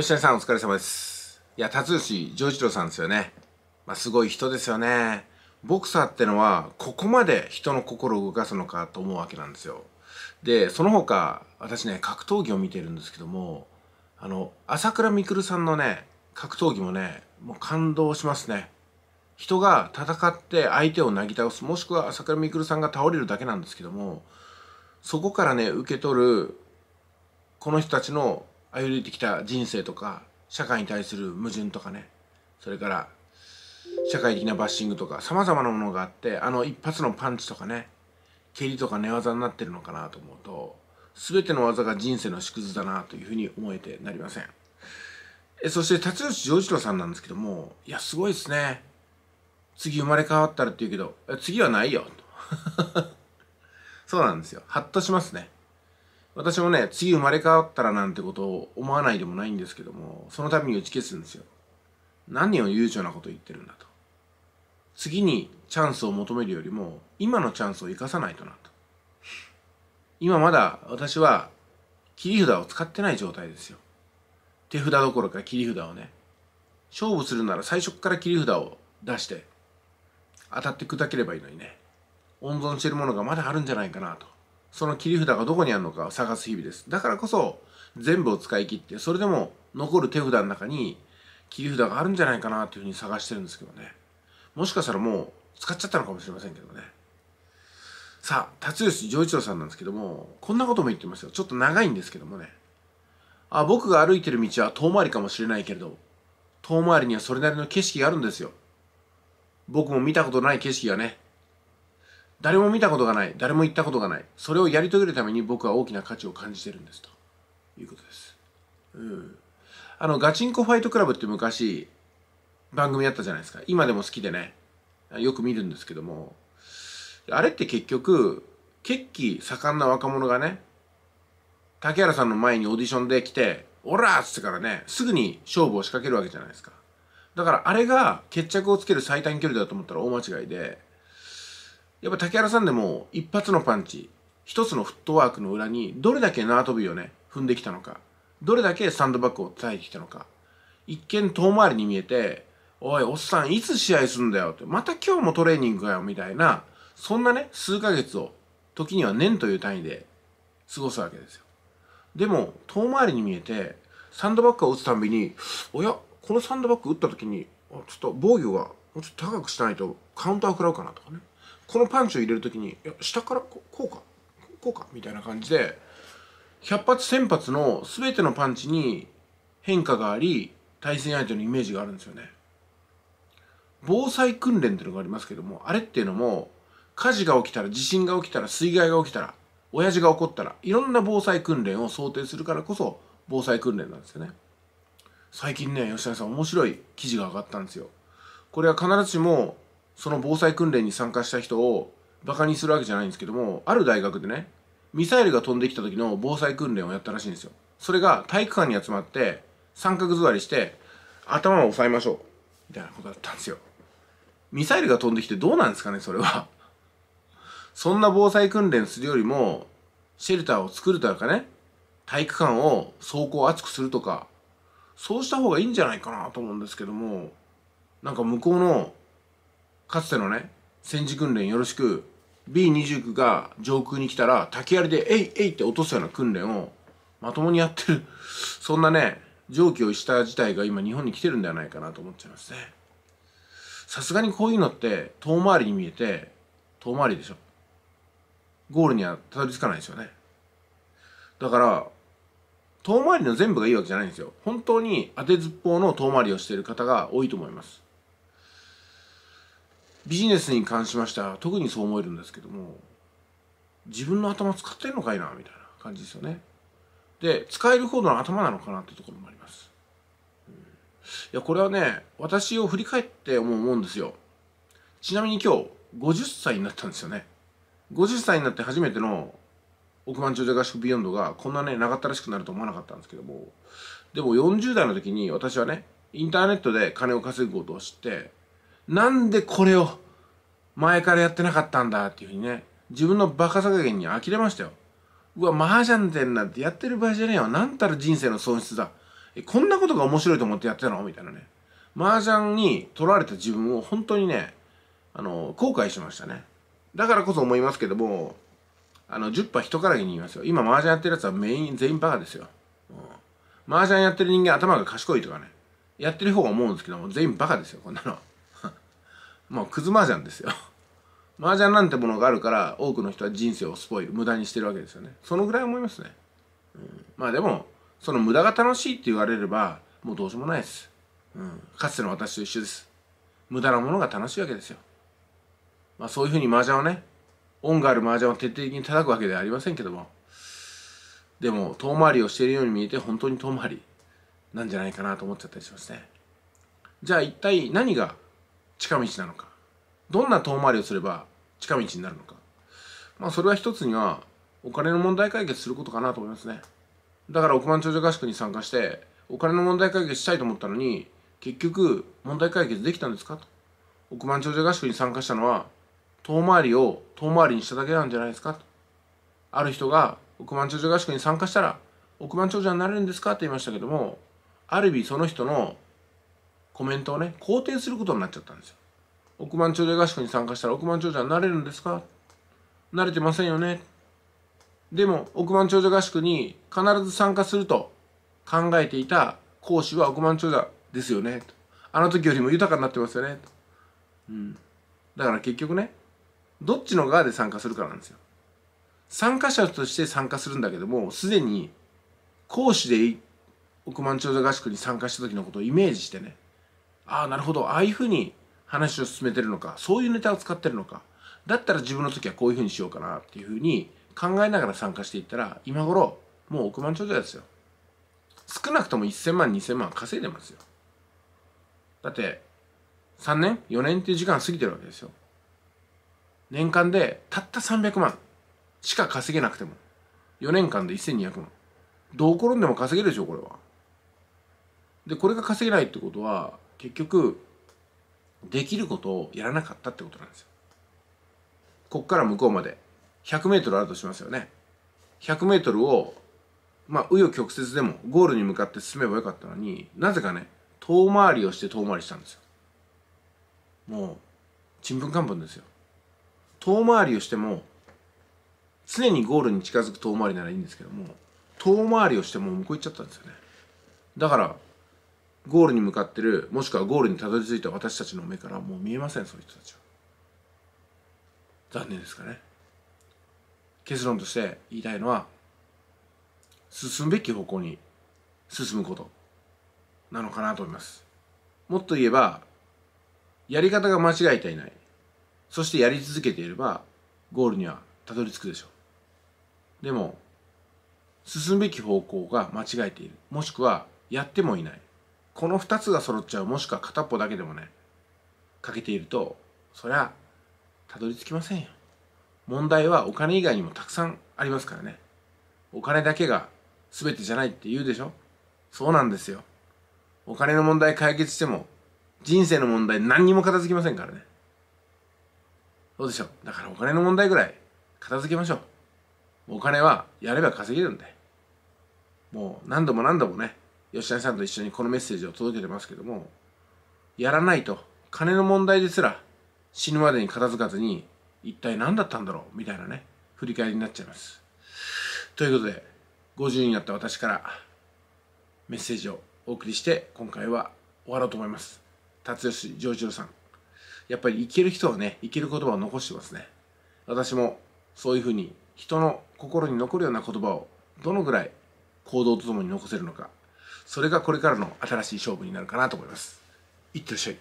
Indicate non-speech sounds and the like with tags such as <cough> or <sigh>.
吉田さんお疲れ様です。いや、辰吉丈一郎さんですよね。まあ、すごい人ですよね。ボクサーってのは、ここまで人の心を動かすのかと思うわけなんですよ。で、その他、私ね、格闘技を見てるんですけども、あの、朝倉未来さんのね、格闘技もね、もう感動しますね。人が戦って相手をなぎ倒す、もしくは朝倉未来さんが倒れるだけなんですけども、そこからね、受け取る、この人たちの歩いてきた人生とか社会に対する矛盾とかねそれから社会的なバッシングとかさまざまなものがあってあの一発のパンチとかね蹴りとか寝技になってるのかなと思うと全ての技が人生の縮図だなというふうに思えてなりませんえそして辰吉丈一郎さんなんですけどもいやすごいですね次生まれ変わったらって言うけど次はないよと <laughs> そうなんですよハッとしますね私もね、次生まれ変わったらなんてことを思わないでもないんですけども、そのために打ち消すんですよ。何を悠長なこと言ってるんだと。次にチャンスを求めるよりも、今のチャンスを生かさないとなと。今まだ私は切り札を使ってない状態ですよ。手札どころか切り札をね。勝負するなら最初から切り札を出して、当たって砕ければいいのにね。温存してるものがまだあるんじゃないかなと。その切り札がどこにあるのかを探す日々です。だからこそ、全部を使い切って、それでも残る手札の中に切り札があるんじゃないかなというふうに探してるんですけどね。もしかしたらもう使っちゃったのかもしれませんけどね。さあ、辰吉丈一郎さんなんですけども、こんなことも言ってますよ。ちょっと長いんですけどもね。あ、僕が歩いてる道は遠回りかもしれないけれど、遠回りにはそれなりの景色があるんですよ。僕も見たことない景色がね、誰も見たことがない誰も行ったことがないそれをやり遂げるために僕は大きな価値を感じてるんですということです、うん、あのガチンコファイトクラブって昔番組あったじゃないですか今でも好きでねよく見るんですけどもあれって結局血気盛んな若者がね竹原さんの前にオーディションで来て「オラ!」っつってからねすぐに勝負を仕掛けるわけじゃないですかだからあれが決着をつける最短距離だと思ったら大間違いでやっぱ竹原さんでも一発のパンチ一つのフットワークの裏にどれだけ縄跳びをね踏んできたのかどれだけサンドバッグを伝えてきたのか一見遠回りに見えて「おいおっさんいつ試合すんだよ」って「また今日もトレーニングかよ」みたいなそんなね数ヶ月を時には年という単位で過ごすわけですよでも遠回りに見えてサンドバッグを打つたびに「おやこのサンドバッグ打った時にちょっと防御がもうちょっと高くしないとカウンター食らうかな」とかねこのパンチを入れる時に下からこうかこうかみたいな感じで100発1000発の全てのパンチに変化があり対戦相手のイメージがあるんですよね防災訓練っていうのがありますけどもあれっていうのも火事が起きたら地震が起きたら水害が起きたら親父が怒ったらいろんな防災訓練を想定するからこそ防災訓練なんですよね最近ね吉谷さん面白い記事が上がったんですよこれは必ずしもその防災訓練に参加した人をバカにするわけじゃないんですけどもある大学でねミサイルが飛んできた時の防災訓練をやったらしいんですよそれが体育館に集まって三角座りして頭を押さえましょうみたいなことだったんですよミサイルが飛んできてどうなんですかねそれはそんな防災訓練するよりもシェルターを作るとかね体育館を走行を熱くするとかそうした方がいいんじゃないかなと思うんですけどもなんか向こうのかつてのね戦時訓練よろしく B29 が上空に来たら竹槍で「えいえい!」って落とすような訓練をまともにやってるそんなね常軌を逸した事態が今日本に来てるんではないかなと思っちゃいますねさすがにこういうのって遠回りに見えて遠回りでしょゴールにはたどり着かないですよねだから遠回りの全部がいいわけじゃないんですよ本当に当てずっぽうの遠回りをしている方が多いと思いますビジネスに関しましては特にそう思えるんですけども自分の頭使ってんのかいなみたいな感じですよねで使えるほどの頭なのかなってところもあります、いやこれはね私を振り返っても思うんですよちなみに今日50歳になったんですよね50歳になって初めての億万長者合宿ビヨンドがこんなね長ったらしくなると思わなかったんですけどもでも40代の時に私はねインターネットで金を稼ぐことを知ってなんでこれを前からやってなかったんだっていうふうにね、自分のバカさ加減に呆れましたよ。うわ、麻雀店なんてやってる場合じゃねえよ。なんたる人生の損失だ。え、こんなことが面白いと思ってやってたのみたいなね。麻雀に取られた自分を本当にね、あの、後悔しましたね。だからこそ思いますけども、あの、10波人からに言いますよ。今、麻雀やってる奴は全員、全員バカですよ。うん。麻雀やってる人間頭が賢いとかね。やってる方が思うんですけども、全員バカですよ、こんなの。まあ、クズ麻雀ですよ <laughs> 麻雀なんてものがあるから多くの人は人生をスポイル無駄にしてるわけですよねそのぐらい思いますね、うん、まあでもその無駄が楽しいって言われればもうどうしようもないです、うん、かつての私と一緒です無駄なものが楽しいわけですよまあそういうふうに麻雀をね恩がある麻雀を徹底的に叩くわけではありませんけどもでも遠回りをしているように見えて本当に遠回りなんじゃないかなと思っちゃったりしますねじゃあ一体何が近道なのかどんな遠回りをすれば近道になるのかまあそれは一つにはお金の問題解決することかなと思いますねだから億万長者合宿に参加してお金の問題解決したいと思ったのに結局問題解決できたんですかと億万長者合宿に参加したのは遠回りを遠回りにしただけなんじゃないですかとある人が億万長者合宿に参加したら億万長者になれるんですかって言いましたけどもある意味その人のコメントをね肯定することになっちゃったんですよ億万長者合宿に参加したら億万長者になれるんですか慣れてませんよねでも億万長者合宿に必ず参加すると考えていた講師は億万長者ですよねあの時よりも豊かになってますよねうん、だから結局ねどっちの側で参加するかなんですよ参加者として参加するんだけどもすでに講師で億万長者合宿に参加した時のことをイメージしてねああなるほどああいうふうに話を進めてるのかそういうネタを使ってるのかだったら自分の時はこういうふうにしようかなっていうふうに考えながら参加していったら今頃もう億万長者ですよ少なくとも1000万2000万稼いでますよだって3年4年っていう時間過ぎてるわけですよ年間でたった300万しか稼げなくても4年間で1200万どう転んでも稼げるでしょこれはでこれが稼げないってことは結局できることをやらなかったってことなんですよ。こっから向こうまで1 0 0ルあるとしますよね。1 0 0ルをまあ紆余曲折でもゴールに向かって進めばよかったのになぜかね遠回りをして遠回りしたんですよ。もうちんぷんかんぷんですよ。遠回りをしても常にゴールに近づく遠回りならいいんですけども遠回りをしても向こう行っちゃったんですよね。だからゴールに向かってるもしくはゴールにたどり着いた私たちの目からもう見えませんそういう人たちは残念ですかね結論として言いたいのは進むべき方向に進むことなのかなと思いますもっと言えばやり方が間違えていないそしてやり続けていればゴールにはたどり着くでしょうでも進むべき方向が間違えているもしくはやってもいないこの2つが揃っちゃうもしくは片っぽだけでもねかけているとそりゃたどり着きませんよ問題はお金以外にもたくさんありますからねお金だけが全てじゃないって言うでしょそうなんですよお金の問題解決しても人生の問題何にも片付きませんからねどうでしょうだからお金の問題ぐらい片付けましょうお金はやれば稼げるんでもう何度も何度もね吉田さんと一緒にこのメッセージを届けてますけども、やらないと、金の問題ですら、死ぬまでに片付かずに、一体何だったんだろうみたいなね、振り返りになっちゃいます。ということで、50になった私から、メッセージをお送りして、今回は終わろうと思います。辰吉丈一郎さん。やっぱり生きる人はね、生きる言葉を残してますね。私も、そういうふうに、人の心に残るような言葉を、どのぐらい行動とともに残せるのか、それがこれからの新しい勝負になるかなと思いますいってらっしゃい